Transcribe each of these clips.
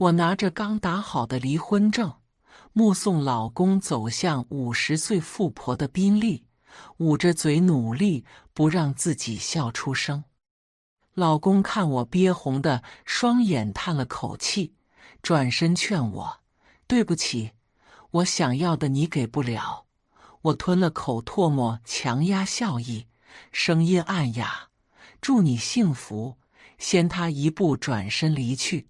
我拿着刚打好的离婚证，目送老公走向五十岁富婆的宾利，捂着嘴努力不让自己笑出声。老公看我憋红的双眼，叹了口气，转身劝我：“对不起，我想要的你给不了。”我吞了口唾沫，强压笑意，声音暗哑：“祝你幸福。”先他一步转身离去。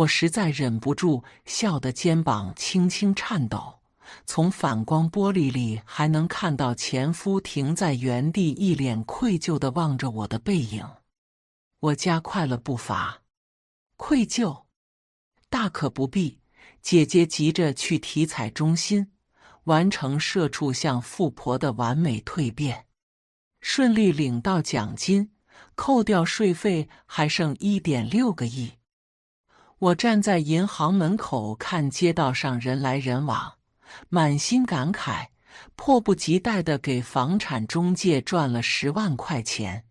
我实在忍不住笑得肩膀轻轻颤抖，从反光玻璃里还能看到前夫停在原地，一脸愧疚地望着我的背影。我加快了步伐，愧疚大可不必。姐姐急着去体彩中心，完成社畜向富婆的完美蜕变，顺利领到奖金，扣掉税费还剩一点六个亿。我站在银行门口看街道上人来人往，满心感慨，迫不及待的给房产中介赚了十万块钱，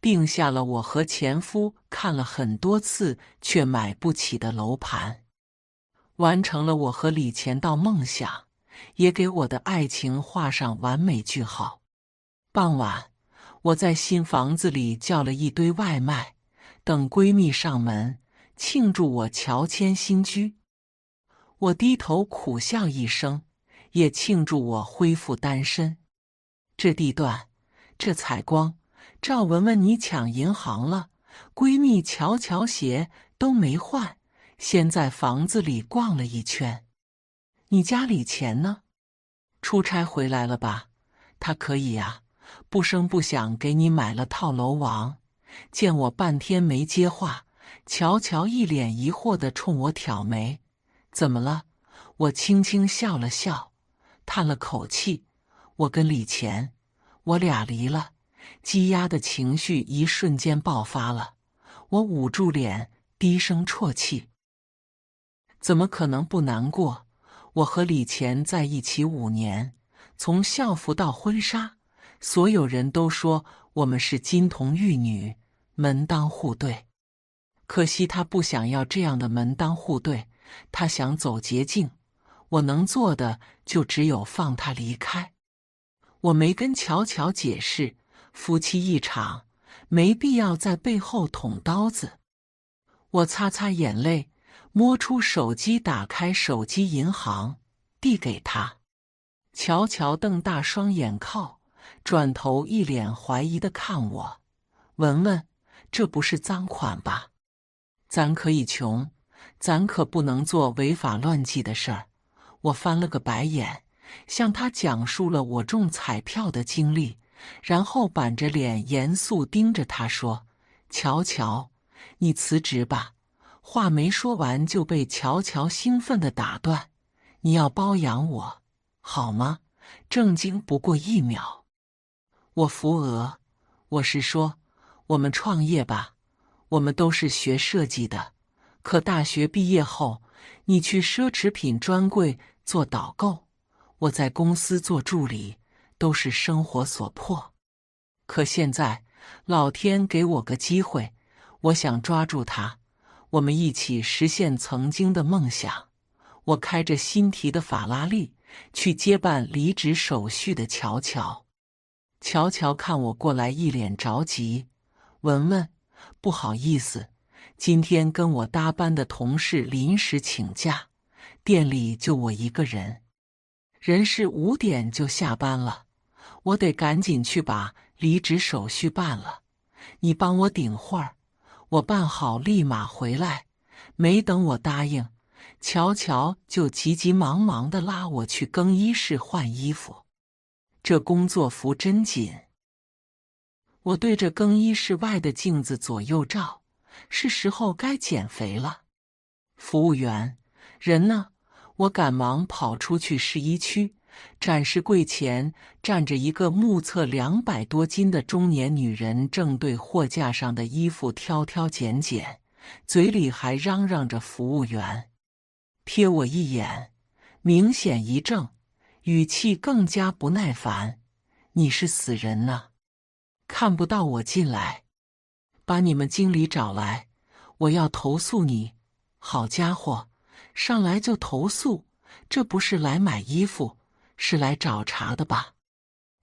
定下了我和前夫看了很多次却买不起的楼盘，完成了我和李钱道梦想，也给我的爱情画上完美句号。傍晚，我在新房子里叫了一堆外卖，等闺蜜上门。庆祝我乔迁新居，我低头苦笑一声，也庆祝我恢复单身。这地段，这采光，赵文文，你抢银行了？闺蜜乔乔鞋都没换，先在房子里逛了一圈。你家里钱呢？出差回来了吧？他可以呀，不声不响给你买了套楼王。见我半天没接话。乔乔一脸疑惑的冲我挑眉：“怎么了？”我轻轻笑了笑，叹了口气：“我跟李钱，我俩离了。”积压的情绪一瞬间爆发了，我捂住脸，低声啜泣。“怎么可能不难过？我和李钱在一起五年，从校服到婚纱，所有人都说我们是金童玉女，门当户对。”可惜他不想要这样的门当户对，他想走捷径。我能做的就只有放他离开。我没跟乔乔解释，夫妻一场，没必要在背后捅刀子。我擦擦眼泪，摸出手机，打开手机银行，递给他。乔乔瞪大双眼，靠，转头一脸怀疑的看我。文文，这不是赃款吧？咱可以穷，咱可不能做违法乱纪的事儿。我翻了个白眼，向他讲述了我中彩票的经历，然后板着脸严肃盯着他说：“乔乔，你辞职吧。”话没说完就被乔乔兴奋的打断：“你要包养我，好吗？”正经不过一秒，我扶额：“我是说，我们创业吧。”我们都是学设计的，可大学毕业后，你去奢侈品专柜做导购，我在公司做助理，都是生活所迫。可现在老天给我个机会，我想抓住它，我们一起实现曾经的梦想。我开着新提的法拉利去接办离职手续的乔乔，乔乔看我过来一脸着急，文文。不好意思，今天跟我搭班的同事临时请假，店里就我一个人。人事五点就下班了，我得赶紧去把离职手续办了。你帮我顶会儿，我办好立马回来。没等我答应，乔乔就急急忙忙的拉我去更衣室换衣服。这工作服真紧。我对着更衣室外的镜子左右照，是时候该减肥了。服务员，人呢？我赶忙跑出去试衣区，展示柜前站着一个目测两百多斤的中年女人，正对货架上的衣服挑挑拣拣，嘴里还嚷嚷着。服务员瞥我一眼，明显一怔，语气更加不耐烦：“你是死人呢？”看不到我进来，把你们经理找来，我要投诉你。好家伙，上来就投诉，这不是来买衣服，是来找茬的吧？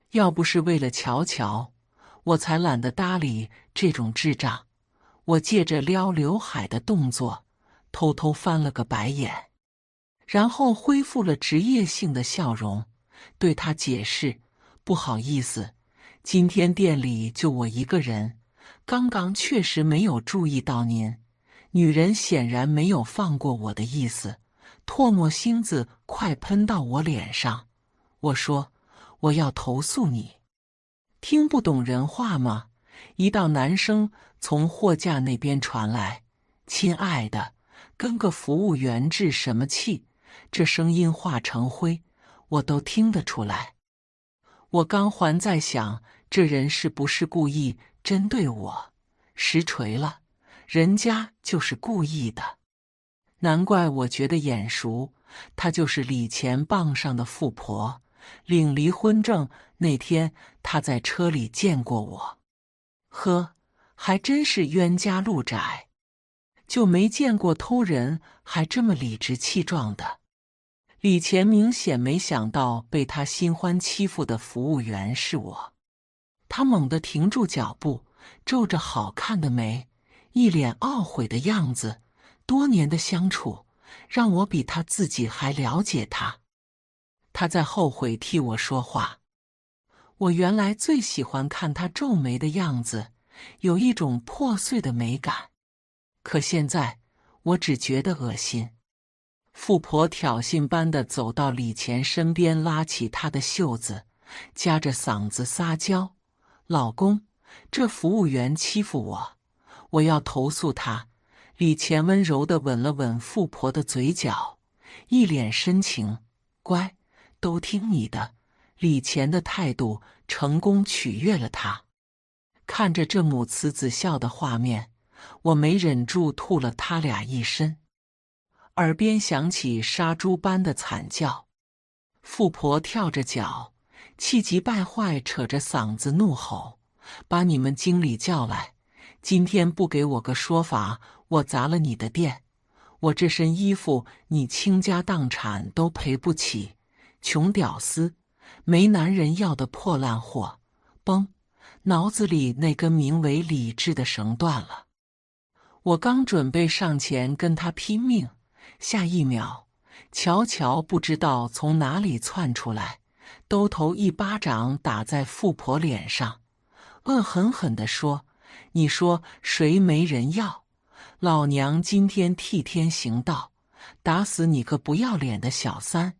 要不是为了乔乔，我才懒得搭理这种智障。我借着撩刘海的动作，偷偷翻了个白眼，然后恢复了职业性的笑容，对他解释：“不好意思。”今天店里就我一个人，刚刚确实没有注意到您。女人显然没有放过我的意思，唾沫星子快喷到我脸上。我说我要投诉你，听不懂人话吗？一道男声从货架那边传来：“亲爱的，跟个服务员置什么气？这声音化成灰，我都听得出来。”我刚还在想这人是不是故意针对我，实锤了，人家就是故意的。难怪我觉得眼熟，她就是李钱棒上的富婆，领离婚证那天她在车里见过我。呵，还真是冤家路窄，就没见过偷人还这么理直气壮的。李乾明显没想到被他新欢欺负的服务员是我，他猛地停住脚步，皱着好看的眉，一脸懊悔的样子。多年的相处让我比他自己还了解他，他在后悔替我说话。我原来最喜欢看他皱眉的样子，有一种破碎的美感，可现在我只觉得恶心。富婆挑衅般的走到李乾身边，拉起他的袖子，夹着嗓子撒娇：“老公，这服务员欺负我，我要投诉他。”李乾温柔的吻了吻富婆的嘴角，一脸深情：“乖，都听你的。”李乾的态度成功取悦了他。看着这母慈子孝的画面，我没忍住吐了他俩一身。耳边响起杀猪般的惨叫，富婆跳着脚，气急败坏，扯着嗓子怒吼：“把你们经理叫来！今天不给我个说法，我砸了你的店！我这身衣服，你倾家荡产都赔不起！穷屌丝，没男人要的破烂货！崩！”脑子里那根名为理智的绳断了，我刚准备上前跟他拼命。下一秒，乔乔不知道从哪里窜出来，兜头一巴掌打在富婆脸上，恶狠狠地说：“你说谁没人要？老娘今天替天行道，打死你个不要脸的小三！”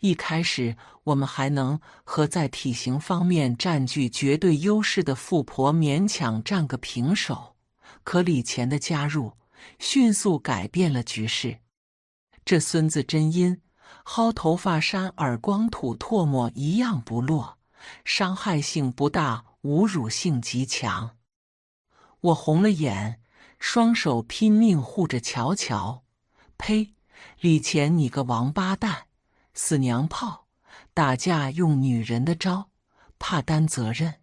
一开始我们还能和在体型方面占据绝对优势的富婆勉强占个平手，可李钱的加入迅速改变了局势。这孙子真阴，薅头发、扇耳光、吐唾沫，一样不落，伤害性不大，侮辱性极强。我红了眼，双手拼命护着乔乔。呸！李乾，你个王八蛋，死娘炮，打架用女人的招，怕担责任。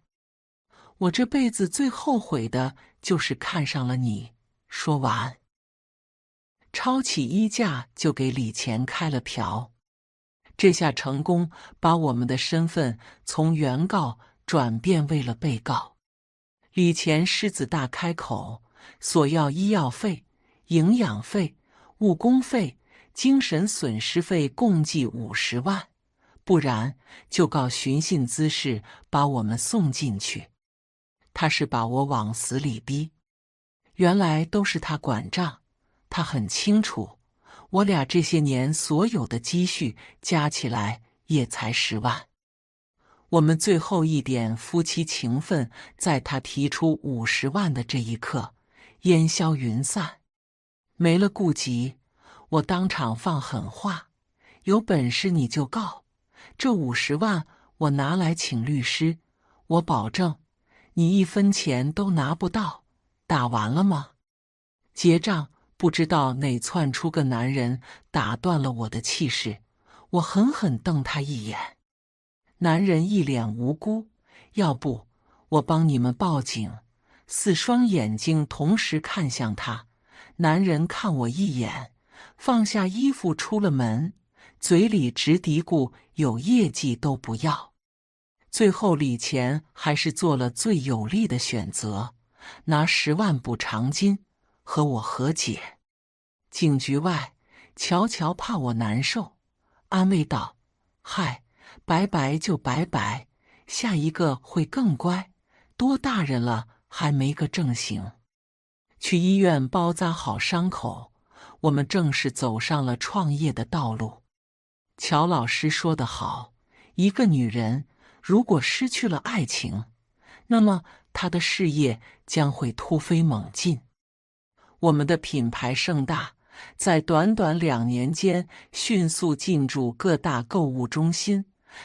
我这辈子最后悔的就是看上了你。说完。抄起衣架就给李乾开了瓢。这下成功把我们的身份从原告转变为了被告。李乾狮子大开口，索要医药费、营养费、误工费、精神损失费，共计五十万，不然就告寻衅滋事，把我们送进去。他是把我往死里逼。原来都是他管账。他很清楚，我俩这些年所有的积蓄加起来也才十万，我们最后一点夫妻情分，在他提出五十万的这一刻，烟消云散，没了顾及。我当场放狠话：“有本事你就告，这五十万我拿来请律师，我保证，你一分钱都拿不到。”打完了吗？结账。不知道哪窜出个男人，打断了我的气势。我狠狠瞪他一眼。男人一脸无辜。要不我帮你们报警？四双眼睛同时看向他。男人看我一眼，放下衣服出了门，嘴里直嘀咕：“有业绩都不要。”最后李钱还是做了最有利的选择，拿十万补偿金和我和解。警局外，乔乔怕我难受，安慰道：“嗨，拜拜就拜拜，下一个会更乖。多大人了，还没个正形。”去医院包扎好伤口，我们正式走上了创业的道路。乔老师说得好：“一个女人如果失去了爱情，那么她的事业将会突飞猛进。”我们的品牌盛大。在短短两年间，迅速进驻各大购物中心，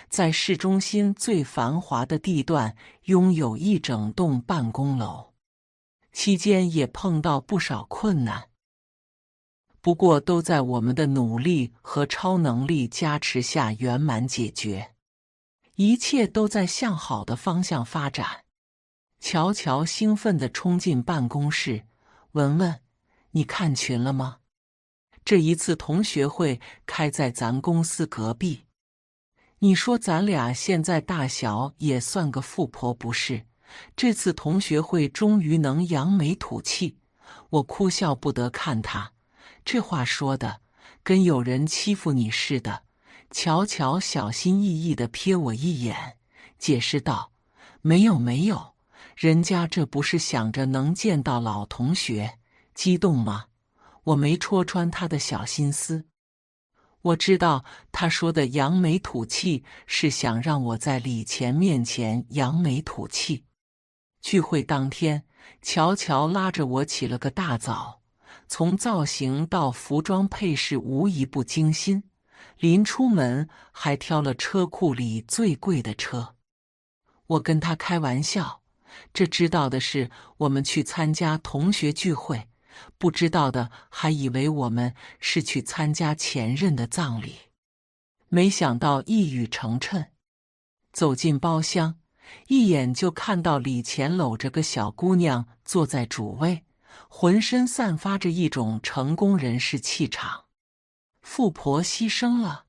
在市中心最繁华的地段拥有一整栋办公楼。期间也碰到不少困难，不过都在我们的努力和超能力加持下圆满解决。一切都在向好的方向发展。乔乔兴奋地冲进办公室：“文文，你看群了吗？”这一次同学会开在咱公司隔壁，你说咱俩现在大小也算个富婆不是？这次同学会终于能扬眉吐气，我哭笑不得看他，这话说的跟有人欺负你似的。乔乔小心翼翼的瞥我一眼，解释道：“没有没有，人家这不是想着能见到老同学，激动吗？”我没戳穿他的小心思，我知道他说的扬眉吐气是想让我在李乾面前扬眉吐气。聚会当天，乔乔拉着我起了个大早，从造型到服装配饰无一不精心。临出门还挑了车库里最贵的车。我跟他开玩笑，这知道的是我们去参加同学聚会。不知道的还以为我们是去参加前任的葬礼，没想到一语成谶。走进包厢，一眼就看到李乾搂着个小姑娘坐在主位，浑身散发着一种成功人士气场。富婆牺牲了，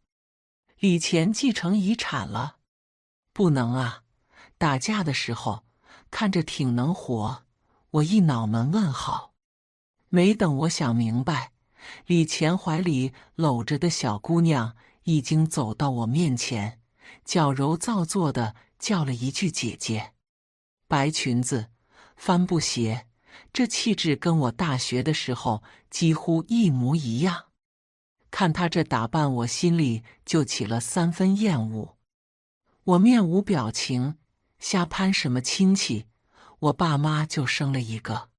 李乾继承遗产了。不能啊！打架的时候看着挺能活，我一脑门问号。没等我想明白，李乾怀里搂着的小姑娘已经走到我面前，矫揉造作的叫了一句“姐姐”。白裙子，帆布鞋，这气质跟我大学的时候几乎一模一样。看她这打扮，我心里就起了三分厌恶。我面无表情，瞎攀什么亲戚？我爸妈就生了一个。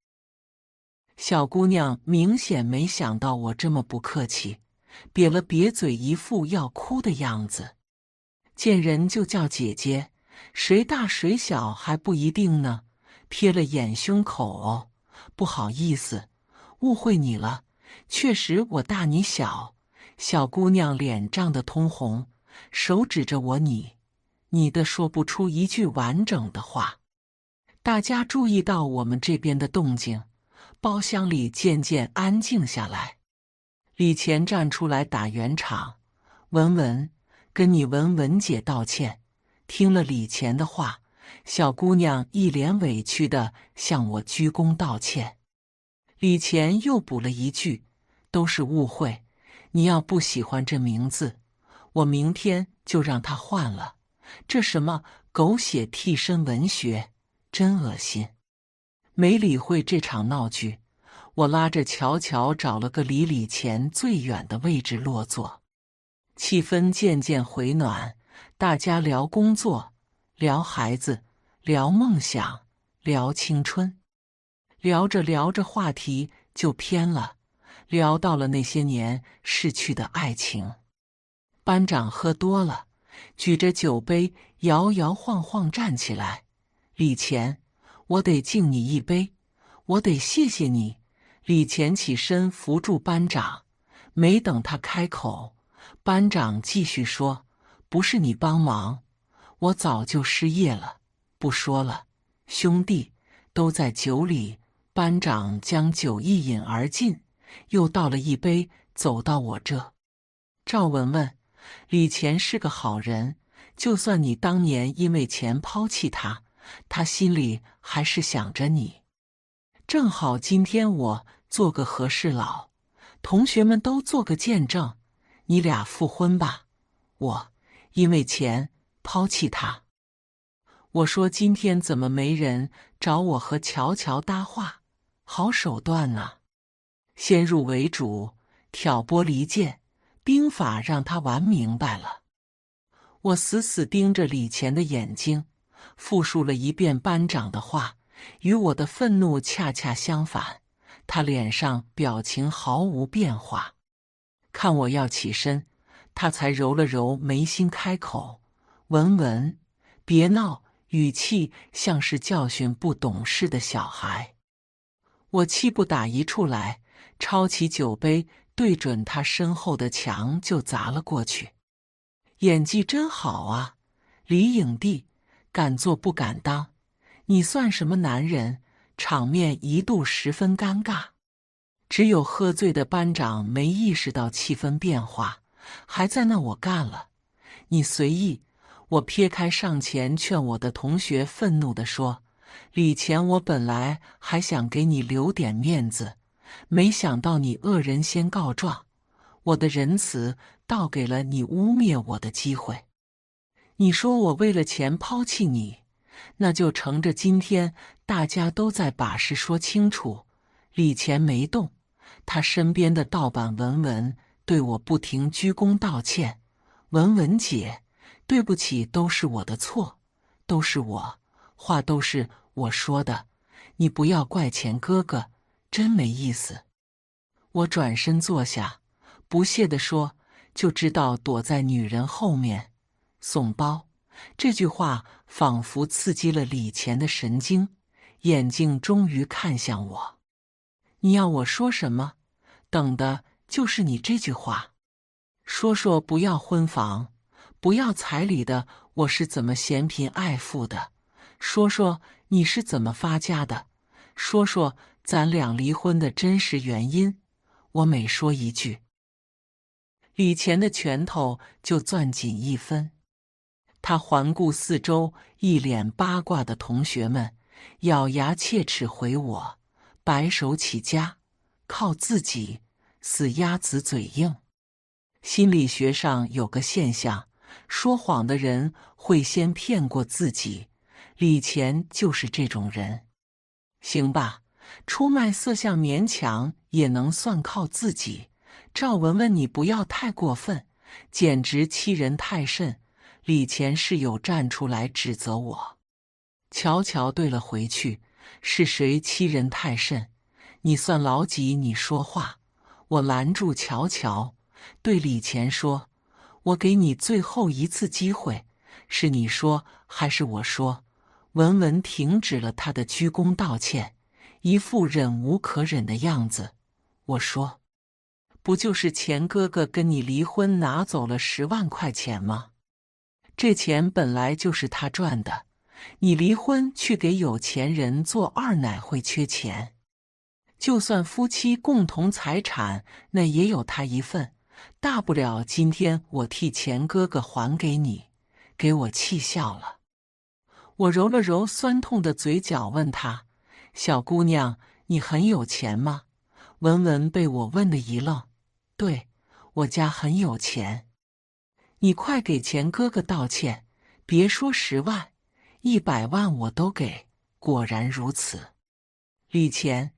小姑娘明显没想到我这么不客气，瘪了瘪嘴，一副要哭的样子。见人就叫姐姐，谁大谁小还不一定呢。瞥了眼胸口，哦，不好意思，误会你了。确实我大你小。小姑娘脸涨得通红，手指着我，你，你的说不出一句完整的话。大家注意到我们这边的动静。包厢里渐渐安静下来，李乾站出来打圆场：“文文，跟你文文姐道歉。”听了李乾的话，小姑娘一脸委屈的向我鞠躬道歉。李乾又补了一句：“都是误会，你要不喜欢这名字，我明天就让她换了。这什么狗血替身文学，真恶心。”没理会这场闹剧，我拉着乔乔找了个离李乾最远的位置落座。气氛渐渐回暖，大家聊工作，聊孩子，聊梦想，聊青春。聊着聊着，话题就偏了，聊到了那些年逝去的爱情。班长喝多了，举着酒杯摇摇晃晃站起来，李乾。我得敬你一杯，我得谢谢你。李乾起身扶住班长，没等他开口，班长继续说：“不是你帮忙，我早就失业了。不说了，兄弟，都在酒里。”班长将酒一饮而尽，又倒了一杯，走到我这。赵文文，李乾是个好人，就算你当年因为钱抛弃他。他心里还是想着你，正好今天我做个和事佬，同学们都做个见证，你俩复婚吧。我因为钱抛弃他。我说今天怎么没人找我和乔乔搭话？好手段啊！先入为主，挑拨离间，兵法让他玩明白了。我死死盯着李乾的眼睛。复述了一遍班长的话，与我的愤怒恰恰相反。他脸上表情毫无变化，看我要起身，他才揉了揉眉心，开口：“文文，别闹。”语气像是教训不懂事的小孩。我气不打一处来，抄起酒杯对准他身后的墙就砸了过去。演技真好啊，李影帝！敢做不敢当，你算什么男人？场面一度十分尴尬，只有喝醉的班长没意识到气氛变化，还在那我干了，你随意。我撇开上前劝我的同学，愤怒地说：“李前我本来还想给你留点面子，没想到你恶人先告状，我的仁慈倒给了你污蔑我的机会。”你说我为了钱抛弃你，那就乘着今天大家都在把事说清楚，李钱没动，他身边的盗版文文对我不停鞠躬道歉，文文姐，对不起，都是我的错，都是我，话都是我说的，你不要怪钱哥哥，真没意思。我转身坐下，不屑的说，就知道躲在女人后面。怂包，这句话仿佛刺激了李乾的神经，眼睛终于看向我。你要我说什么？等的就是你这句话。说说不要婚房，不要彩礼的我是怎么嫌贫爱富的？说说你是怎么发家的？说说咱俩离婚的真实原因。我每说一句，李乾的拳头就攥紧一分。他环顾四周，一脸八卦的同学们，咬牙切齿回我：“白手起家，靠自己，死鸭子嘴硬。”心理学上有个现象，说谎的人会先骗过自己。李乾就是这种人。行吧，出卖色相，勉强也能算靠自己。赵文文，你不要太过分，简直欺人太甚。李乾室友站出来指责我，乔乔，对了，回去是谁欺人太甚？你算老几？你说话！我拦住乔乔，对李乾说：“我给你最后一次机会，是你说还是我说？”文文停止了他的鞠躬道歉，一副忍无可忍的样子。我说：“不就是钱哥哥跟你离婚，拿走了十万块钱吗？”这钱本来就是他赚的，你离婚去给有钱人做二奶会缺钱。就算夫妻共同财产，那也有他一份。大不了今天我替钱哥哥还给你，给我气笑了。我揉了揉酸痛的嘴角，问他：“小姑娘，你很有钱吗？”文文被我问的一愣：“对我家很有钱。”你快给钱哥哥道歉，别说十万，一百万我都给。果然如此，李钱，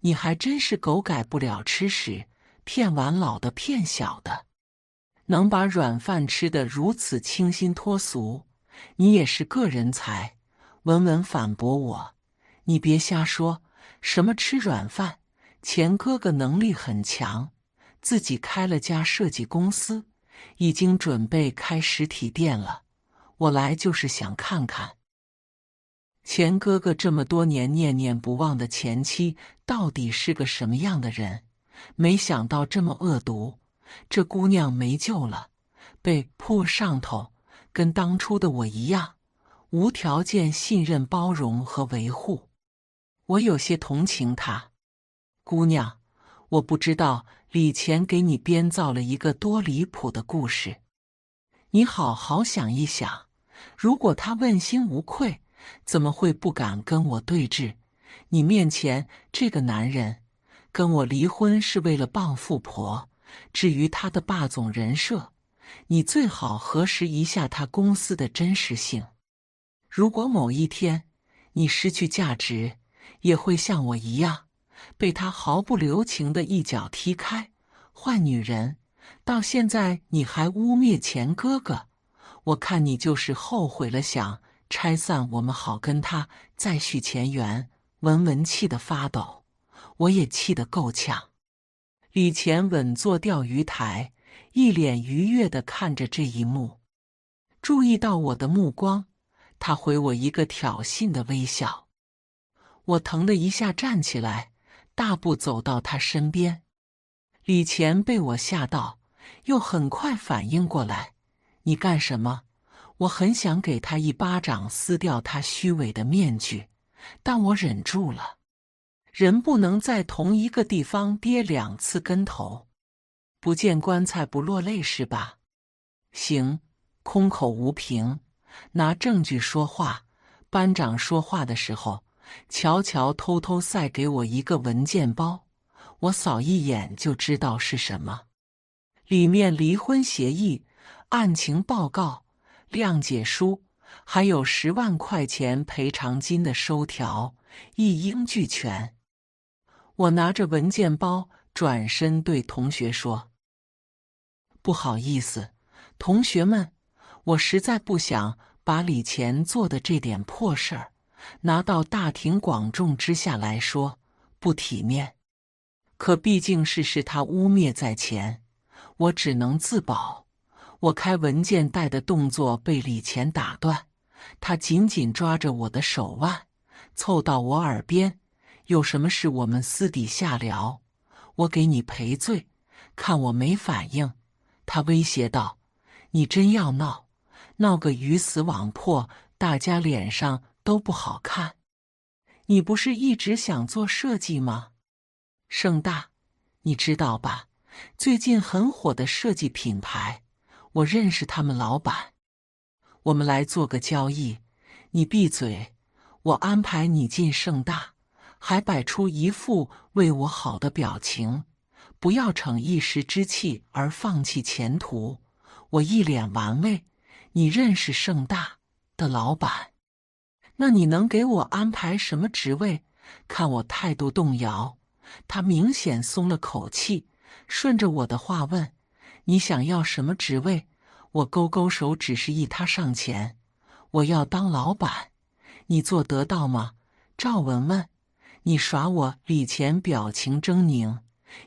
你还真是狗改不了吃屎，骗完老的骗小的，能把软饭吃的如此清新脱俗，你也是个人才。文文反驳我：“你别瞎说，什么吃软饭？钱哥哥能力很强，自己开了家设计公司。”已经准备开实体店了，我来就是想看看钱哥哥这么多年念念不忘的前妻到底是个什么样的人。没想到这么恶毒，这姑娘没救了，被扑上头，跟当初的我一样，无条件信任、包容和维护。我有些同情她，姑娘，我不知道。李前给你编造了一个多离谱的故事，你好好想一想。如果他问心无愧，怎么会不敢跟我对峙？你面前这个男人跟我离婚是为了傍富婆，至于他的霸总人设，你最好核实一下他公司的真实性。如果某一天你失去价值，也会像我一样。被他毫不留情的一脚踢开，换女人，到现在你还污蔑钱哥哥，我看你就是后悔了，想拆散我们，好跟他再续前缘。文文气得发抖，我也气得够呛。李乾稳坐钓鱼台，一脸愉悦的看着这一幕，注意到我的目光，他回我一个挑衅的微笑。我疼的一下站起来。大步走到他身边，李乾被我吓到，又很快反应过来：“你干什么？”我很想给他一巴掌，撕掉他虚伪的面具，但我忍住了。人不能在同一个地方跌两次跟头，不见棺材不落泪是吧？行，空口无凭，拿证据说话。班长说话的时候。乔乔偷偷塞给我一个文件包，我扫一眼就知道是什么：里面离婚协议、案情报告、谅解书，还有十万块钱赔偿金的收条，一应俱全。我拿着文件包转身对同学说：“不好意思，同学们，我实在不想把李乾做的这点破事儿。”拿到大庭广众之下来说，不体面。可毕竟是是他污蔑在前，我只能自保。我开文件袋的动作被李乾打断，他紧紧抓着我的手腕，凑到我耳边：“有什么事我们私底下聊。”我给你赔罪，看我没反应，他威胁道：“你真要闹，闹个鱼死网破，大家脸上……”都不好看，你不是一直想做设计吗？盛大，你知道吧？最近很火的设计品牌，我认识他们老板。我们来做个交易，你闭嘴，我安排你进盛大，还摆出一副为我好的表情。不要逞一时之气而放弃前途。我一脸玩味，你认识盛大的老板？那你能给我安排什么职位？看我态度动摇，他明显松了口气，顺着我的话问：“你想要什么职位？”我勾勾手指示意他上前。我要当老板，你做得到吗？赵文文，你耍我！李乾表情狰狞，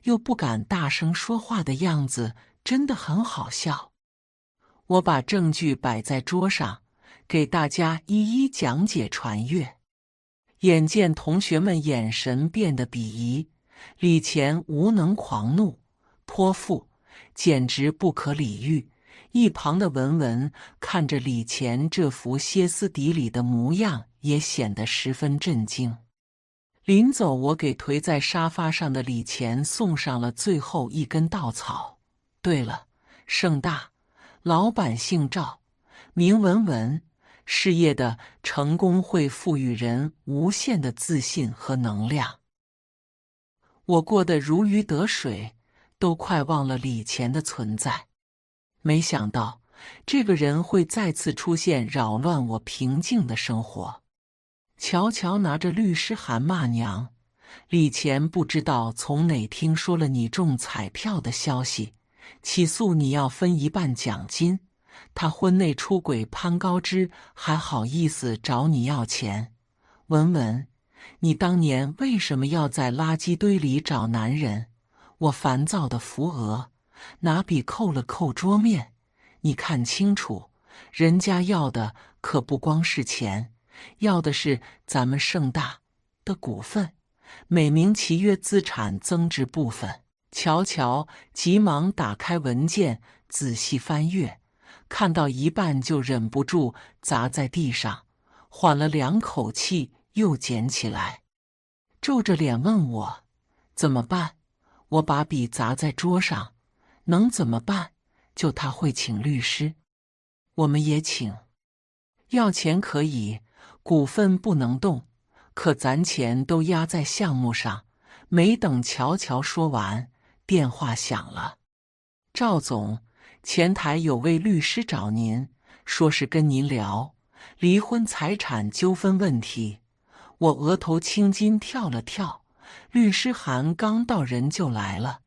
又不敢大声说话的样子，真的很好笑。我把证据摆在桌上。给大家一一讲解传阅。眼见同学们眼神变得鄙夷，李乾无能狂怒，泼妇简直不可理喻。一旁的文文看着李乾这副歇斯底里的模样，也显得十分震惊。临走，我给颓在沙发上的李乾送上了最后一根稻草。对了，盛大老板姓赵，名文文。事业的成功会赋予人无限的自信和能量。我过得如鱼得水，都快忘了李钱的存在。没想到这个人会再次出现，扰乱我平静的生活。乔乔拿着律师函骂娘。李钱不知道从哪听说了你中彩票的消息，起诉你要分一半奖金。他婚内出轨攀高枝，还好意思找你要钱？文文，你当年为什么要在垃圾堆里找男人？我烦躁的扶额，拿笔扣了扣桌面。你看清楚，人家要的可不光是钱，要的是咱们盛大的股份，美名其曰资产增值部分。乔乔急忙打开文件，仔细翻阅。看到一半就忍不住砸在地上，缓了两口气又捡起来，皱着脸问我怎么办。我把笔砸在桌上，能怎么办？就他会请律师，我们也请。要钱可以，股份不能动。可咱钱都压在项目上，没等乔乔说完，电话响了，赵总。前台有位律师找您，说是跟您聊离婚财产纠纷问题。我额头青筋跳了跳，律师函刚到，人就来了。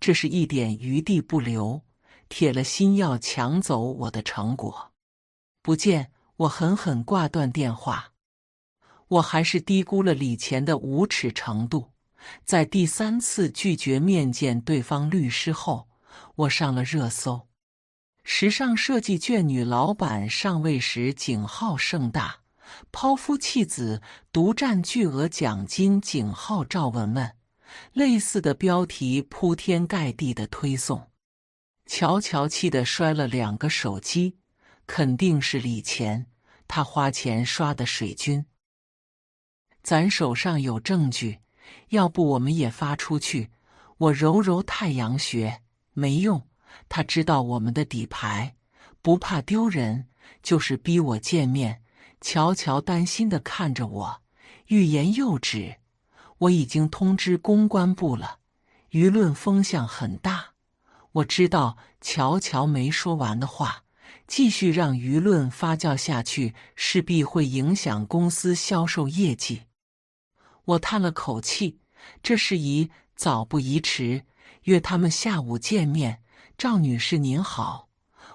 这是一点余地不留，铁了心要抢走我的成果。不见我狠狠挂断电话。我还是低估了李钱的无耻程度。在第三次拒绝面见对方律师后，我上了热搜。时尚设计卷女老板上位时井号盛大，抛夫弃子独占巨额奖金井号赵文文，类似的标题铺天盖地的推送。乔乔气的摔了两个手机，肯定是李钱他花钱刷的水军。咱手上有证据，要不我们也发出去？我揉揉太阳穴，没用。他知道我们的底牌，不怕丢人，就是逼我见面。乔乔担心的看着我，欲言又止。我已经通知公关部了，舆论风向很大。我知道乔乔没说完的话，继续让舆论发酵下去，势必会影响公司销售业绩。我叹了口气，这事宜早不宜迟，约他们下午见面。赵女士您好，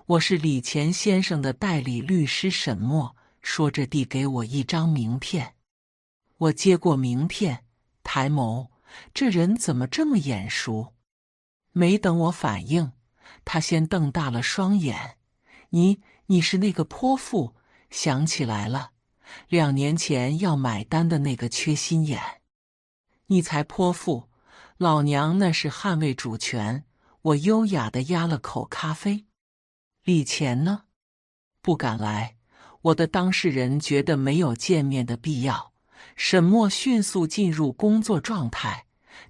我是李乾先生的代理律师沈墨。说着递给我一张名片。我接过名片，抬眸，这人怎么这么眼熟？没等我反应，他先瞪大了双眼：“你，你是那个泼妇？想起来了，两年前要买单的那个缺心眼？你才泼妇，老娘那是捍卫主权。”我优雅的压了口咖啡，李钱呢？不敢来，我的当事人觉得没有见面的必要。沈默迅速进入工作状态，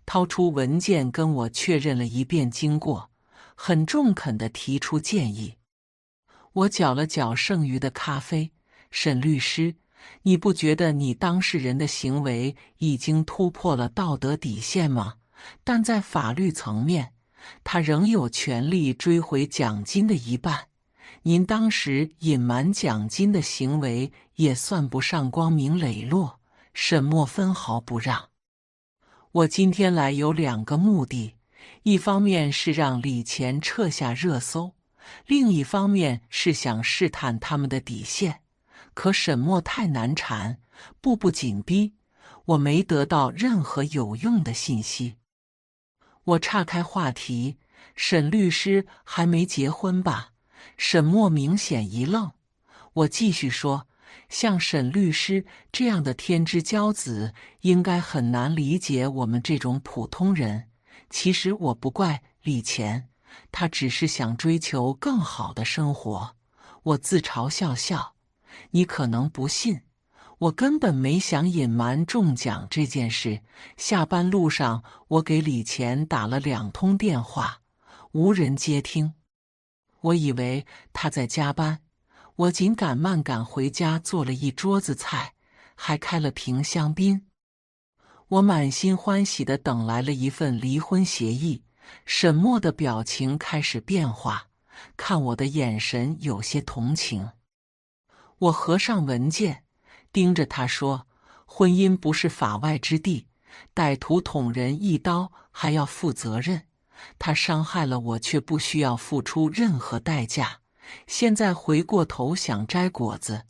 掏出文件跟我确认了一遍经过，很中肯的提出建议。我搅了搅剩余的咖啡，沈律师，你不觉得你当事人的行为已经突破了道德底线吗？但在法律层面。他仍有权利追回奖金的一半。您当时隐瞒奖金的行为也算不上光明磊落。沈墨分毫不让。我今天来有两个目的：一方面是让李乾撤下热搜，另一方面是想试探他们的底线。可沈墨太难缠，步步紧逼，我没得到任何有用的信息。我岔开话题，沈律师还没结婚吧？沈墨明显一愣，我继续说，像沈律师这样的天之骄子，应该很难理解我们这种普通人。其实我不怪李钱，他只是想追求更好的生活。我自嘲笑笑，你可能不信。我根本没想隐瞒中奖这件事。下班路上，我给李钱打了两通电话，无人接听。我以为他在加班，我紧赶慢赶回家，做了一桌子菜，还开了瓶香槟。我满心欢喜的等来了一份离婚协议。沈默的表情开始变化，看我的眼神有些同情。我合上文件。盯着他说：“婚姻不是法外之地，歹徒捅人一刀还要负责任。他伤害了我，却不需要付出任何代价。现在回过头想摘果子，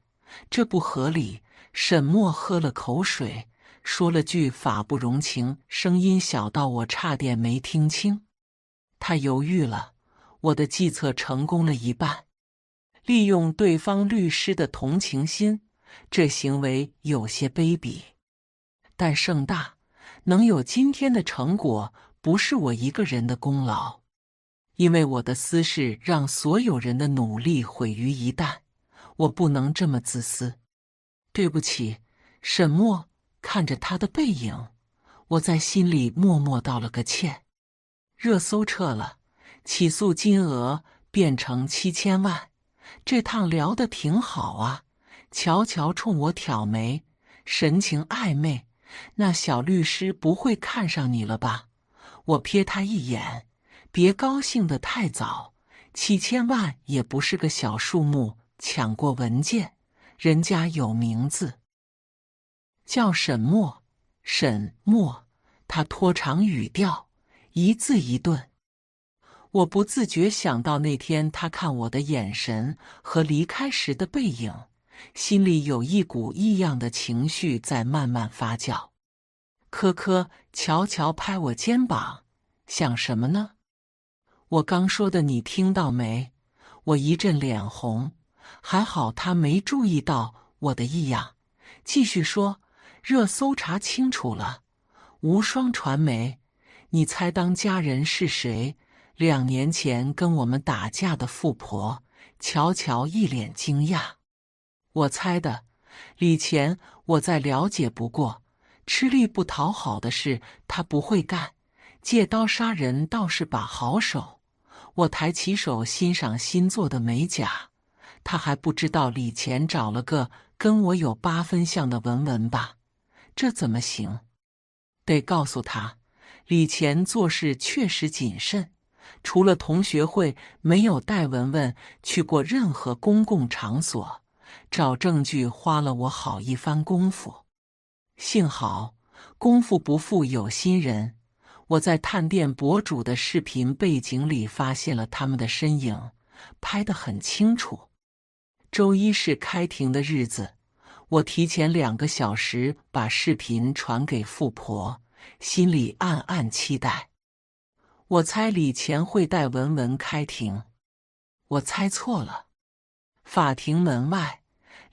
这不合理。”沈墨喝了口水，说了句“法不容情”，声音小到我差点没听清。他犹豫了，我的计策成功了一半，利用对方律师的同情心。这行为有些卑鄙，但盛大能有今天的成果，不是我一个人的功劳。因为我的私事让所有人的努力毁于一旦，我不能这么自私。对不起，沈墨。看着他的背影，我在心里默默道了个歉。热搜撤了，起诉金额变成七千万。这趟聊的挺好啊。乔乔冲我挑眉，神情暧昧。那小律师不会看上你了吧？我瞥他一眼，别高兴的太早，七千万也不是个小数目。抢过文件，人家有名字，叫沈默。沈默，他拖长语调，一字一顿。我不自觉想到那天他看我的眼神和离开时的背影。心里有一股异样的情绪在慢慢发酵。科科，乔乔拍我肩膀，想什么呢？我刚说的你听到没？我一阵脸红，还好他没注意到我的异样。继续说，热搜查清楚了，无双传媒。你猜当家人是谁？两年前跟我们打架的富婆。乔乔一脸惊讶。我猜的，李钱我再了解不过，吃力不讨好的事他不会干，借刀杀人倒是把好手。我抬起手欣赏新做的美甲，他还不知道李钱找了个跟我有八分像的文文吧？这怎么行？得告诉他，李钱做事确实谨慎，除了同学会，没有带文文去过任何公共场所。找证据花了我好一番功夫，幸好功夫不负有心人，我在探店博主的视频背景里发现了他们的身影，拍得很清楚。周一是开庭的日子，我提前两个小时把视频传给富婆，心里暗暗期待。我猜李钱会带文文开庭，我猜错了。法庭门外。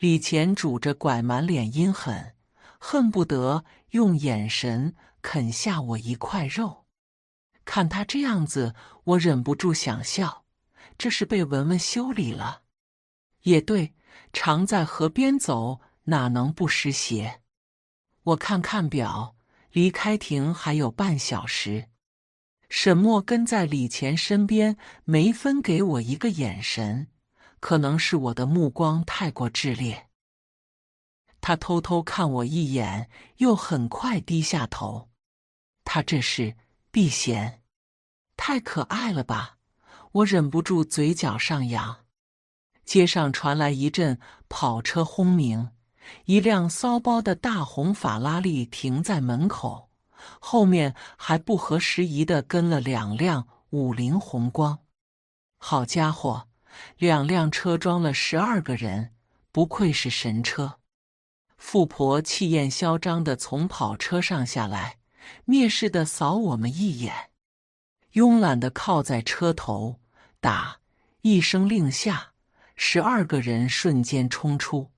李乾拄着拐，满脸阴狠，恨不得用眼神啃下我一块肉。看他这样子，我忍不住想笑。这是被文文修理了，也对，常在河边走，哪能不湿鞋？我看看表，离开庭还有半小时。沈墨跟在李乾身边，没分给我一个眼神。可能是我的目光太过炽烈，他偷偷看我一眼，又很快低下头。他这是避嫌，太可爱了吧！我忍不住嘴角上扬。街上传来一阵跑车轰鸣，一辆骚包的大红法拉利停在门口，后面还不合时宜的跟了两辆五菱宏光。好家伙！两辆车装了十二个人，不愧是神车。富婆气焰嚣张的从跑车上下来，蔑视的扫我们一眼，慵懒的靠在车头，打一声令下，十二个人瞬间冲出。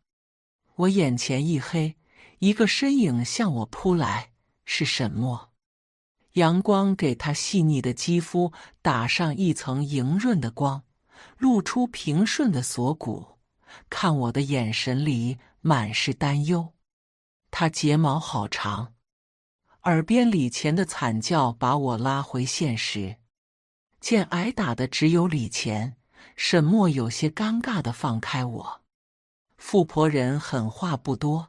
我眼前一黑，一个身影向我扑来，是沈墨。阳光给他细腻的肌肤打上一层莹润的光。露出平顺的锁骨，看我的眼神里满是担忧。他睫毛好长。耳边李钱的惨叫把我拉回现实。见挨打的只有李钱，沈墨有些尴尬的放开我。富婆人狠话不多，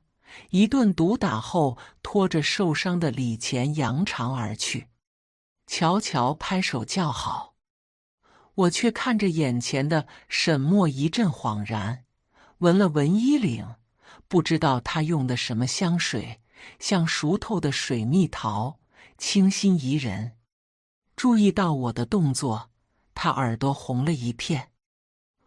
一顿毒打后，拖着受伤的李钱扬长而去。乔乔拍手叫好。我却看着眼前的沈墨一阵恍然，闻了闻衣领，不知道他用的什么香水，像熟透的水蜜桃，清新宜人。注意到我的动作，他耳朵红了一片。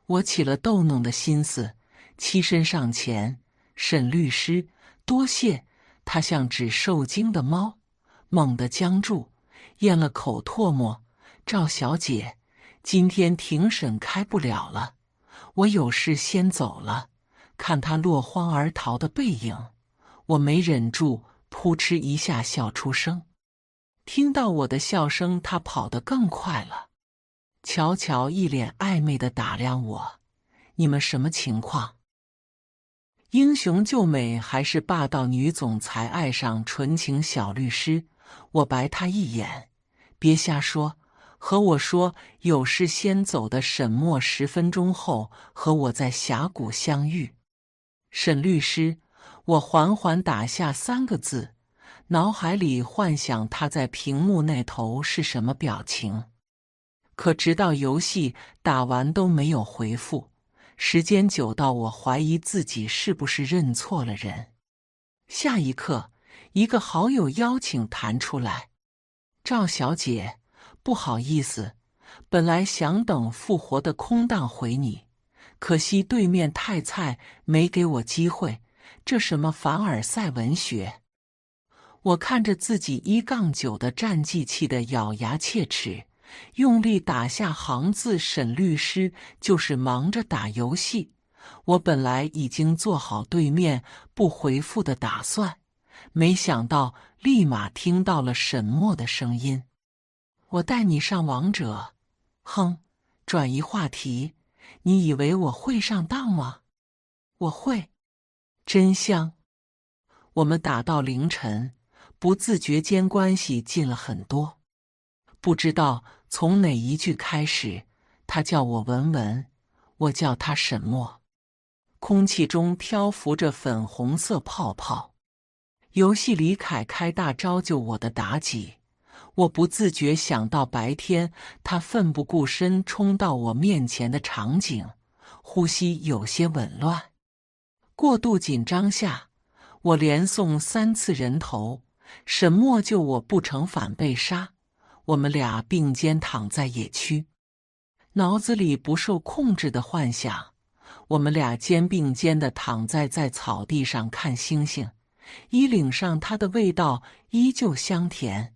我起了逗弄的心思，栖身上前。沈律师，多谢。他像只受惊的猫，猛地僵住，咽了口唾沫。赵小姐。今天庭审开不了了，我有事先走了。看他落荒而逃的背影，我没忍住，扑哧一下笑出声。听到我的笑声，他跑得更快了。乔乔一脸暧昧的打量我：“你们什么情况？英雄救美还是霸道女总裁爱上纯情小律师？”我白他一眼：“别瞎说。”和我说有事先走的沈默十分钟后和我在峡谷相遇。沈律师，我缓缓打下三个字，脑海里幻想他在屏幕那头是什么表情。可直到游戏打完都没有回复，时间久到我怀疑自己是不是认错了人。下一刻，一个好友邀请弹出来，赵小姐。不好意思，本来想等复活的空档回你，可惜对面太菜，没给我机会。这什么凡尔赛文学！我看着自己一杠九的战绩，气得咬牙切齿，用力打下行字：“沈律师，就是忙着打游戏。”我本来已经做好对面不回复的打算，没想到立马听到了沈默的声音。我带你上王者，哼！转移话题，你以为我会上当吗？我会，真香！我们打到凌晨，不自觉间关系近了很多。不知道从哪一句开始，他叫我文文，我叫他沈墨。空气中漂浮着粉红色泡泡。游戏里，凯开大招救我的妲己。我不自觉想到白天他奋不顾身冲到我面前的场景，呼吸有些紊乱。过度紧张下，我连送三次人头，沈墨救我不成反被杀。我们俩并肩躺在野区，脑子里不受控制的幻想，我们俩肩并肩的躺在在草地上看星星，衣领上他的味道依旧香甜。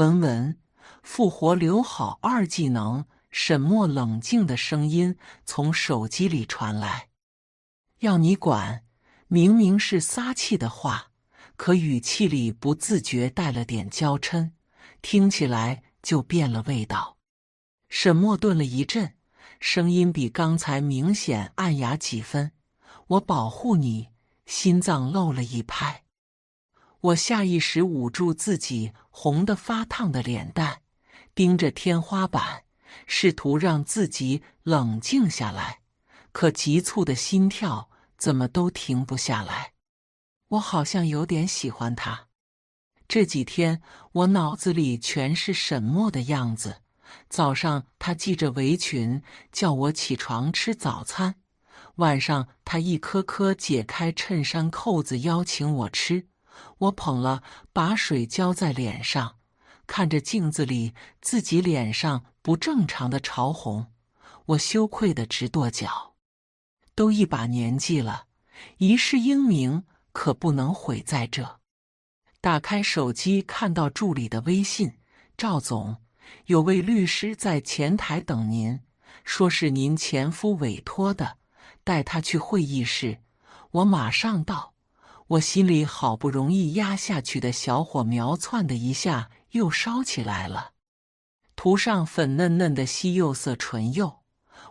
文文，复活留好二技能。沈墨冷静的声音从手机里传来：“要你管！”明明是撒气的话，可语气里不自觉带了点娇嗔，听起来就变了味道。沈墨顿了一阵，声音比刚才明显暗哑几分：“我保护你。”心脏漏了一拍。我下意识捂住自己红得发烫的脸蛋，盯着天花板，试图让自己冷静下来。可急促的心跳怎么都停不下来。我好像有点喜欢他。这几天我脑子里全是沈墨的样子。早上他系着围裙叫我起床吃早餐，晚上他一颗颗解开衬衫扣子邀请我吃。我捧了，把水浇在脸上，看着镜子里自己脸上不正常的潮红，我羞愧的直跺脚。都一把年纪了，一世英名可不能毁在这。打开手机，看到助理的微信：“赵总，有位律师在前台等您，说是您前夫委托的，带他去会议室，我马上到。”我心里好不容易压下去的小火苗，窜的一下又烧起来了。涂上粉嫩嫩的西柚色唇釉，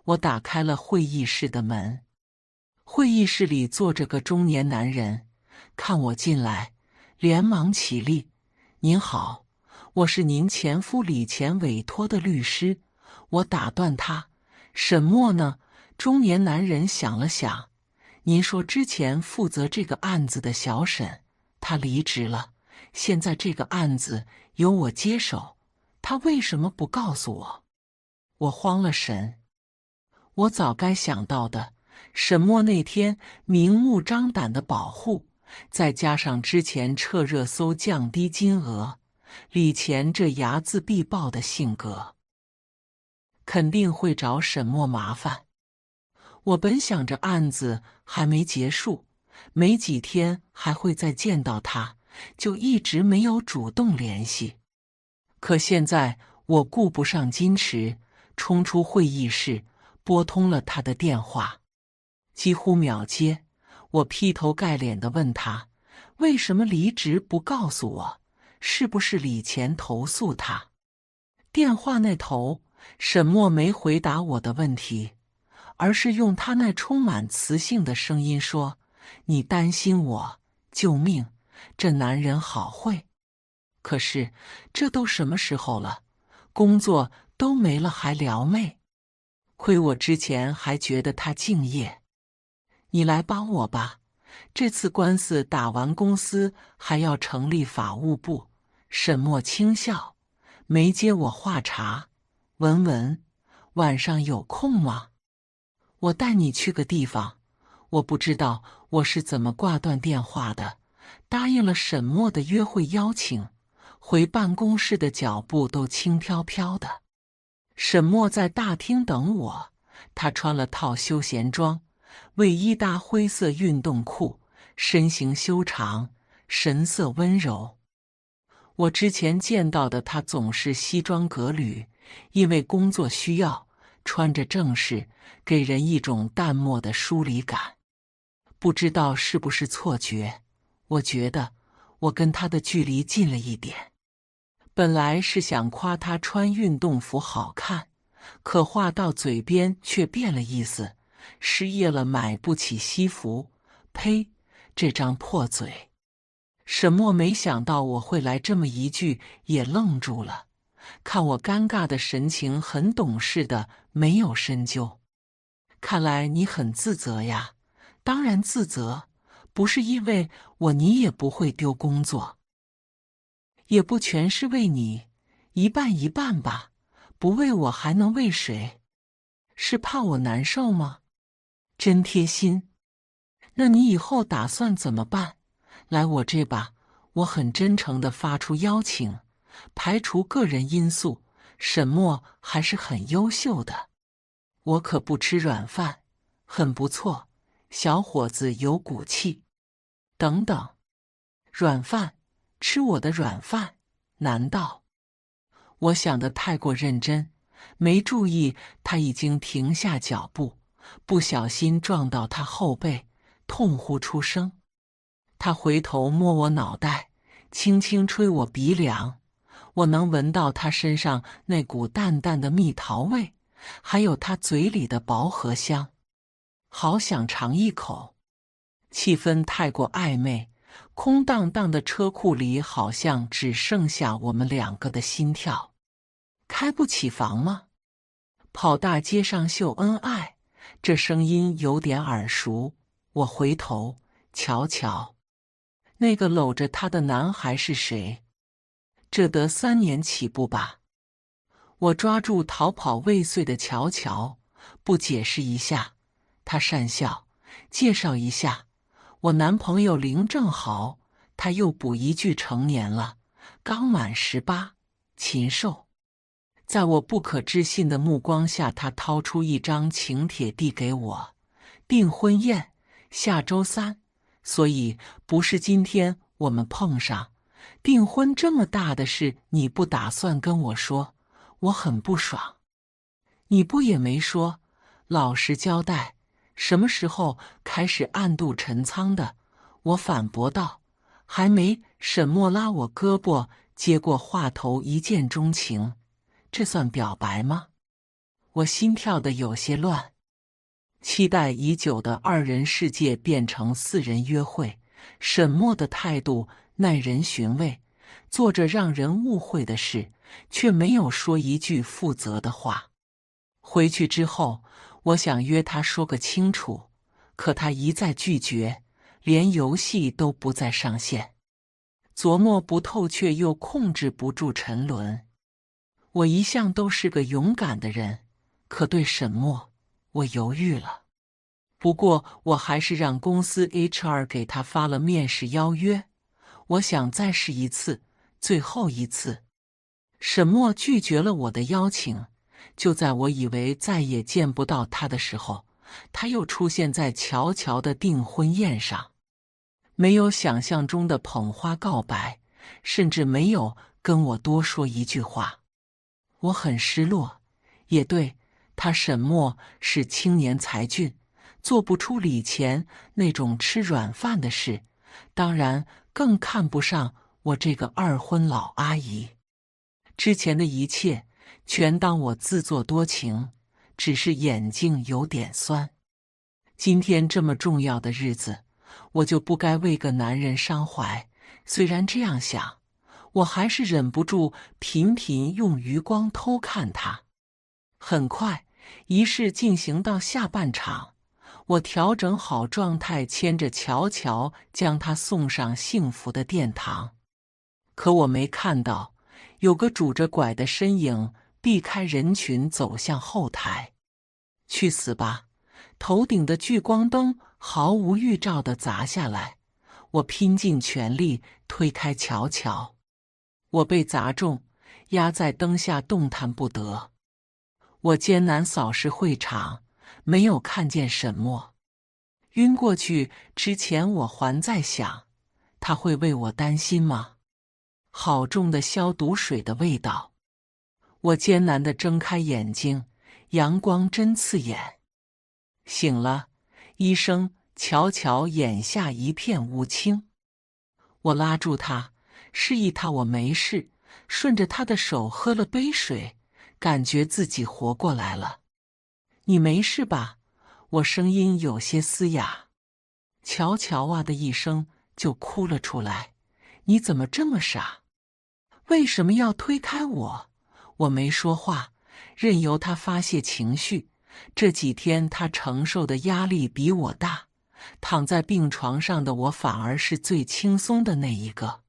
我打开了会议室的门。会议室里坐着个中年男人，看我进来，连忙起立：“您好，我是您前夫李乾委托的律师。”我打断他：“沈墨呢？”中年男人想了想。您说之前负责这个案子的小沈，他离职了，现在这个案子由我接手，他为什么不告诉我？我慌了神，我早该想到的。沈墨那天明目张胆的保护，再加上之前撤热搜降低金额，李钱这睚眦必报的性格，肯定会找沈墨麻烦。我本想着案子还没结束，没几天还会再见到他，就一直没有主动联系。可现在我顾不上矜持，冲出会议室，拨通了他的电话，几乎秒接。我劈头盖脸的问他：“为什么离职不告诉我？是不是李前投诉他？”电话那头，沈墨没回答我的问题。而是用他那充满磁性的声音说：“你担心我？救命！这男人好会。可是这都什么时候了，工作都没了还撩妹，亏我之前还觉得他敬业。你来帮我吧，这次官司打完，公司还要成立法务部。”沈墨轻笑，没接我话茬。文文，晚上有空吗？我带你去个地方。我不知道我是怎么挂断电话的，答应了沈墨的约会邀请，回办公室的脚步都轻飘飘的。沈墨在大厅等我，他穿了套休闲装，卫衣搭灰色运动裤，身形修长，神色温柔。我之前见到的他总是西装革履，因为工作需要。穿着正式，给人一种淡漠的疏离感。不知道是不是错觉，我觉得我跟他的距离近了一点。本来是想夸他穿运动服好看，可话到嘴边却变了意思。失业了，买不起西服，呸！这张破嘴。沈墨没想到我会来这么一句，也愣住了。看我尴尬的神情，很懂事的，没有深究。看来你很自责呀，当然自责，不是因为我，你也不会丢工作。也不全是为你，一半一半吧。不为我还能为谁？是怕我难受吗？真贴心。那你以后打算怎么办？来我这吧，我很真诚的发出邀请。排除个人因素，沈墨还是很优秀的。我可不吃软饭，很不错，小伙子有骨气。等等，软饭，吃我的软饭？难道？我想的太过认真，没注意他已经停下脚步，不小心撞到他后背，痛呼出声。他回头摸我脑袋，轻轻吹我鼻梁。我能闻到他身上那股淡淡的蜜桃味，还有他嘴里的薄荷香，好想尝一口。气氛太过暧昧，空荡荡的车库里好像只剩下我们两个的心跳。开不起房吗？跑大街上秀恩爱，这声音有点耳熟。我回头瞧瞧，那个搂着他的男孩是谁？这得三年起步吧。我抓住逃跑未遂的乔乔，不解释一下。他讪笑，介绍一下，我男朋友林正豪。他又补一句：成年了，刚满十八。禽兽！在我不可置信的目光下，他掏出一张请帖递给我，订婚宴，下周三。所以不是今天我们碰上。订婚这么大的事，你不打算跟我说，我很不爽。你不也没说？老实交代，什么时候开始暗度陈仓的？我反驳道：“还没。”沈墨拉我胳膊，接过话头：“一见钟情，这算表白吗？”我心跳的有些乱，期待已久的二人世界变成四人约会，沈墨的态度。耐人寻味，做着让人误会的事，却没有说一句负责的话。回去之后，我想约他说个清楚，可他一再拒绝，连游戏都不再上线。琢磨不透，却又控制不住沉沦。我一向都是个勇敢的人，可对沈墨，我犹豫了。不过，我还是让公司 HR 给他发了面试邀约。我想再试一次，最后一次。沈墨拒绝了我的邀请。就在我以为再也见不到他的时候，他又出现在乔乔的订婚宴上。没有想象中的捧花告白，甚至没有跟我多说一句话。我很失落。也对，他沈墨是青年才俊，做不出李乾那种吃软饭的事。当然。更看不上我这个二婚老阿姨，之前的一切全当我自作多情，只是眼睛有点酸。今天这么重要的日子，我就不该为个男人伤怀。虽然这样想，我还是忍不住频频用余光偷看他。很快，仪式进行到下半场。我调整好状态，牵着乔乔，将他送上幸福的殿堂。可我没看到，有个拄着拐的身影避开人群，走向后台。去死吧！头顶的聚光灯毫无预兆的砸下来，我拼尽全力推开乔乔。我被砸中，压在灯下动弹不得。我艰难扫视会场。没有看见什么，晕过去之前，我还在想，他会为我担心吗？好重的消毒水的味道，我艰难的睁开眼睛，阳光真刺眼。醒了，医生，瞧瞧眼下一片乌青。我拉住他，示意他我没事，顺着他的手喝了杯水，感觉自己活过来了。你没事吧？我声音有些嘶哑。乔乔啊的一声就哭了出来。你怎么这么傻？为什么要推开我？我没说话，任由他发泄情绪。这几天他承受的压力比我大，躺在病床上的我反而是最轻松的那一个。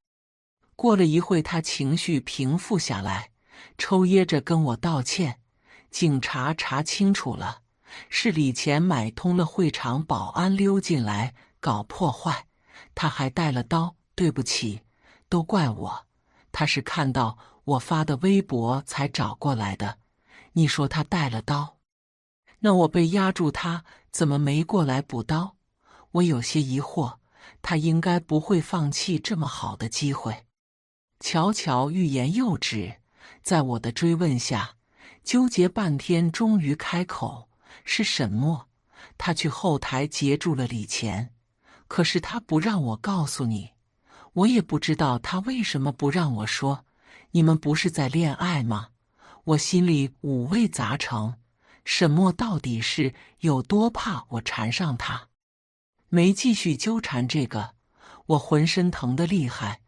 过了一会，他情绪平复下来，抽噎着跟我道歉。警察查清楚了，是李钱买通了会场保安溜进来搞破坏，他还带了刀。对不起，都怪我。他是看到我发的微博才找过来的。你说他带了刀，那我被压住，他怎么没过来补刀？我有些疑惑。他应该不会放弃这么好的机会。乔乔欲言又止，在我的追问下。纠结半天，终于开口：“是沈默，他去后台截住了李钱，可是他不让我告诉你，我也不知道他为什么不让我说。你们不是在恋爱吗？我心里五味杂陈。沈默到底是有多怕我缠上他？没继续纠缠这个，我浑身疼的厉害，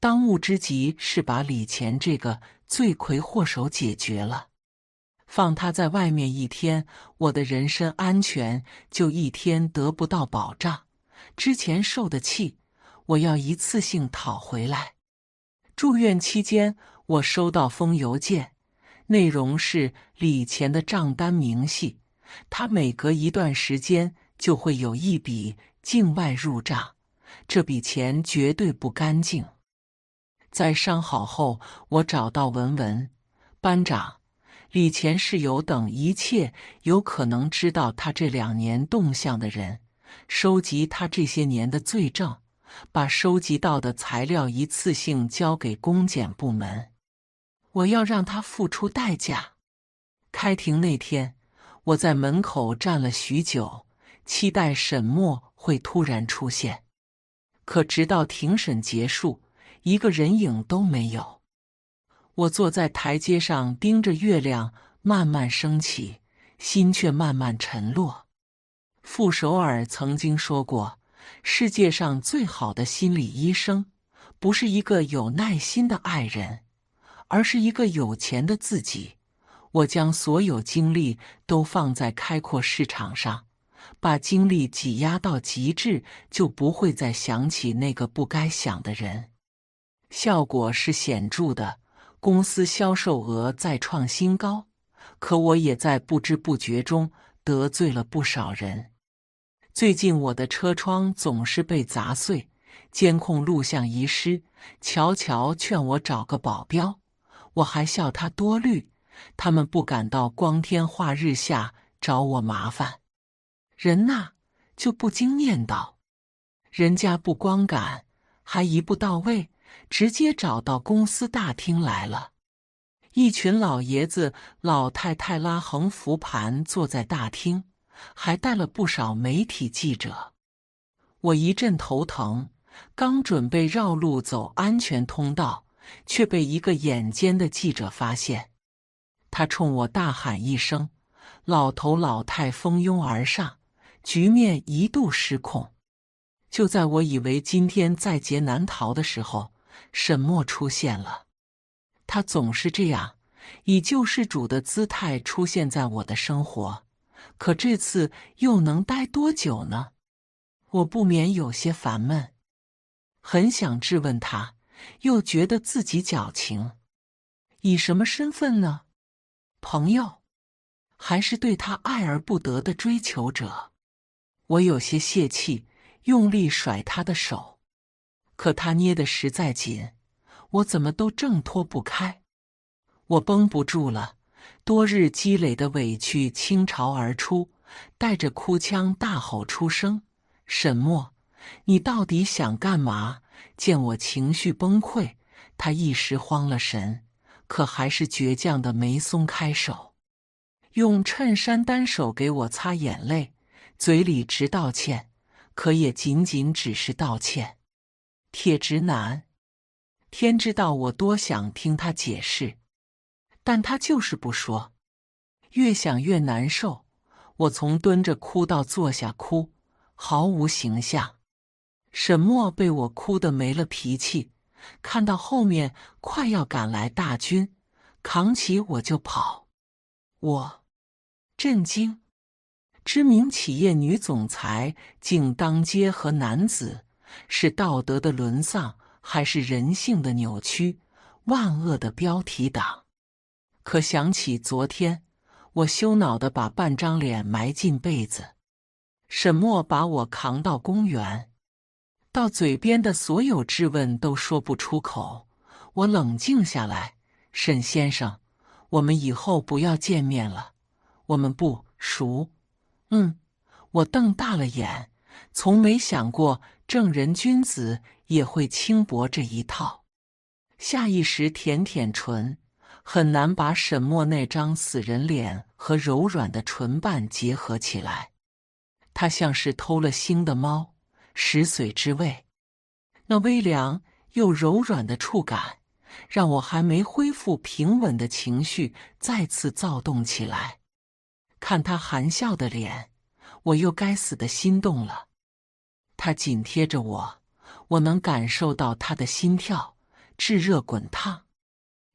当务之急是把李钱这个罪魁祸首解决了。”放他在外面一天，我的人身安全就一天得不到保障。之前受的气，我要一次性讨回来。住院期间，我收到封邮件，内容是李钱的账单明细。他每隔一段时间就会有一笔境外入账，这笔钱绝对不干净。在伤好后，我找到文文班长。李前室友等一切有可能知道他这两年动向的人，收集他这些年的罪证，把收集到的材料一次性交给公检部门。我要让他付出代价。开庭那天，我在门口站了许久，期待沈默会突然出现，可直到庭审结束，一个人影都没有。我坐在台阶上，盯着月亮慢慢升起，心却慢慢沉落。傅首尔曾经说过：“世界上最好的心理医生，不是一个有耐心的爱人，而是一个有钱的自己。”我将所有精力都放在开阔市场上，把精力挤压到极致，就不会再想起那个不该想的人。效果是显著的。公司销售额再创新高，可我也在不知不觉中得罪了不少人。最近我的车窗总是被砸碎，监控录像遗失。乔乔劝我找个保镖，我还笑他多虑。他们不敢到光天化日下找我麻烦。人呐，就不经念叨：人家不光敢，还一步到位。直接找到公司大厅来了，一群老爷子老太太拉横幅盘坐在大厅，还带了不少媒体记者。我一阵头疼，刚准备绕路走安全通道，却被一个眼尖的记者发现。他冲我大喊一声，老头老太蜂拥而上，局面一度失控。就在我以为今天在劫难逃的时候，沈默出现了，他总是这样，以救世主的姿态出现在我的生活。可这次又能待多久呢？我不免有些烦闷，很想质问他，又觉得自己矫情。以什么身份呢？朋友，还是对他爱而不得的追求者？我有些泄气，用力甩他的手。可他捏得实在紧，我怎么都挣脱不开，我绷不住了，多日积累的委屈倾巢而出，带着哭腔大吼出声：“沈默，你到底想干嘛？”见我情绪崩溃，他一时慌了神，可还是倔强的没松开手，用衬衫单手给我擦眼泪，嘴里直道歉，可也仅仅只是道歉。铁直男，天知道我多想听他解释，但他就是不说。越想越难受，我从蹲着哭到坐下哭，毫无形象。沈墨被我哭的没了脾气，看到后面快要赶来大军，扛起我就跑。我震惊，知名企业女总裁竟当街和男子。是道德的沦丧，还是人性的扭曲？万恶的标题党！可想起昨天，我羞恼地把半张脸埋进被子。沈墨把我扛到公园，到嘴边的所有质问都说不出口。我冷静下来，沈先生，我们以后不要见面了。我们不熟。嗯，我瞪大了眼，从没想过。正人君子也会轻薄这一套，下意识舔舔唇，很难把沈墨那张死人脸和柔软的唇瓣结合起来。他像是偷了腥的猫，食髓之味。那微凉又柔软的触感，让我还没恢复平稳的情绪再次躁动起来。看他含笑的脸，我又该死的心动了。他紧贴着我，我能感受到他的心跳，炙热滚烫。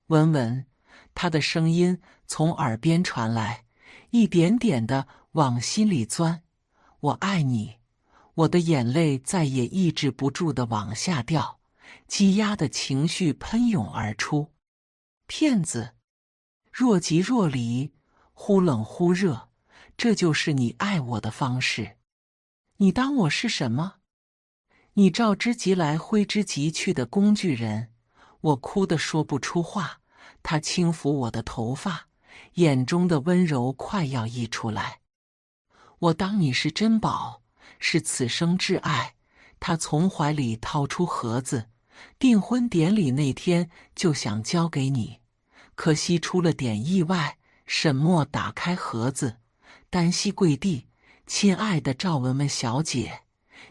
文文，他的声音从耳边传来，一点点的往心里钻。我爱你，我的眼泪再也抑制不住的往下掉，积压的情绪喷涌而出。骗子，若即若离，忽冷忽热，这就是你爱我的方式。你当我是什么？你召之即来，挥之即去的工具人？我哭得说不出话。他轻抚我的头发，眼中的温柔快要溢出来。我当你是珍宝，是此生挚爱。他从怀里掏出盒子，订婚典礼那天就想交给你，可惜出了点意外。沈墨打开盒子，单膝跪地。亲爱的赵雯雯小姐，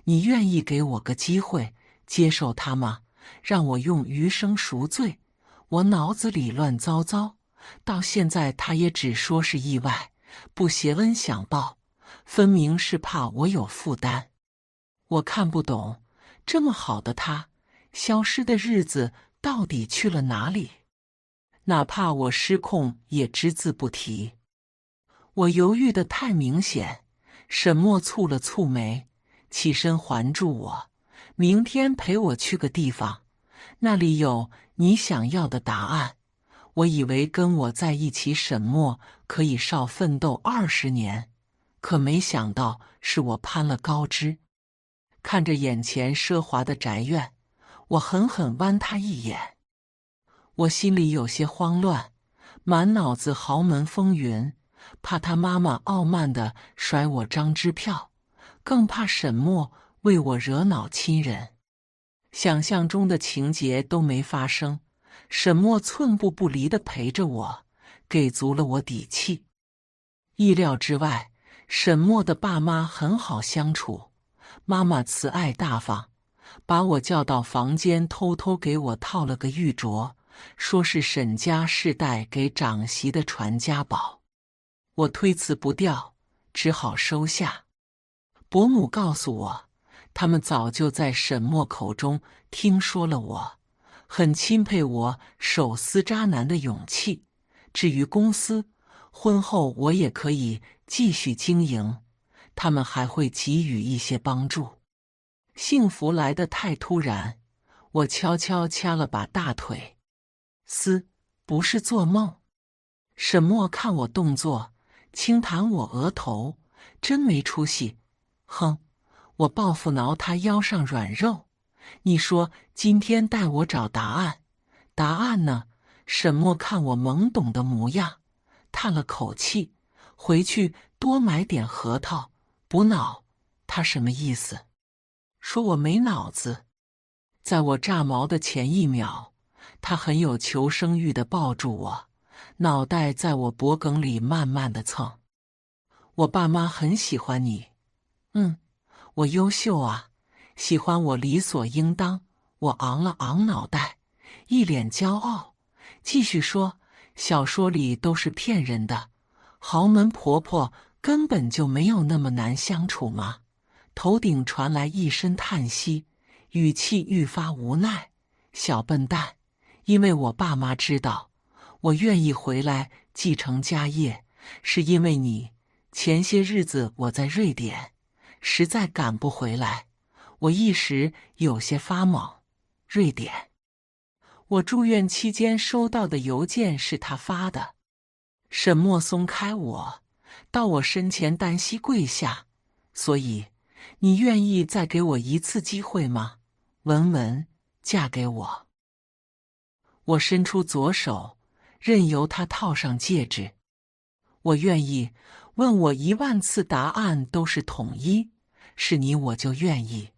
你愿意给我个机会接受他吗？让我用余生赎罪。我脑子里乱糟糟，到现在他也只说是意外，不邪。恩想报，分明是怕我有负担。我看不懂，这么好的他，消失的日子到底去了哪里？哪怕我失控，也只字不提。我犹豫的太明显。沈默蹙了蹙眉，起身环住我。明天陪我去个地方，那里有你想要的答案。我以为跟我在一起，沈默可以少奋斗二十年，可没想到是我攀了高枝。看着眼前奢华的宅院，我狠狠剜他一眼。我心里有些慌乱，满脑子豪门风云。怕他妈妈傲慢的甩我张支票，更怕沈墨为我惹恼亲人。想象中的情节都没发生，沈墨寸步不离的陪着我，给足了我底气。意料之外，沈墨的爸妈很好相处，妈妈慈爱大方，把我叫到房间，偷偷给我套了个玉镯，说是沈家世代给长媳的传家宝。我推辞不掉，只好收下。伯母告诉我，他们早就在沈墨口中听说了我，很钦佩我手撕渣男的勇气。至于公司，婚后我也可以继续经营，他们还会给予一些帮助。幸福来得太突然，我悄悄掐了把大腿，撕，不是做梦。沈墨看我动作。轻弹我额头，真没出息！哼，我报复挠他腰上软肉。你说今天带我找答案，答案呢？沈墨看我懵懂的模样，叹了口气，回去多买点核桃补脑。他什么意思？说我没脑子？在我炸毛的前一秒，他很有求生欲的抱住我。脑袋在我脖梗里慢慢的蹭，我爸妈很喜欢你，嗯，我优秀啊，喜欢我理所应当。我昂了昂脑袋，一脸骄傲，继续说：小说里都是骗人的，豪门婆婆根本就没有那么难相处嘛。头顶传来一声叹息，语气愈发无奈。小笨蛋，因为我爸妈知道。我愿意回来继承家业，是因为你。前些日子我在瑞典，实在赶不回来，我一时有些发懵。瑞典，我住院期间收到的邮件是他发的。沈墨松开我，到我身前单膝跪下。所以，你愿意再给我一次机会吗？文文，嫁给我。我伸出左手。任由他套上戒指，我愿意。问我一万次答案都是统一，是你我就愿意。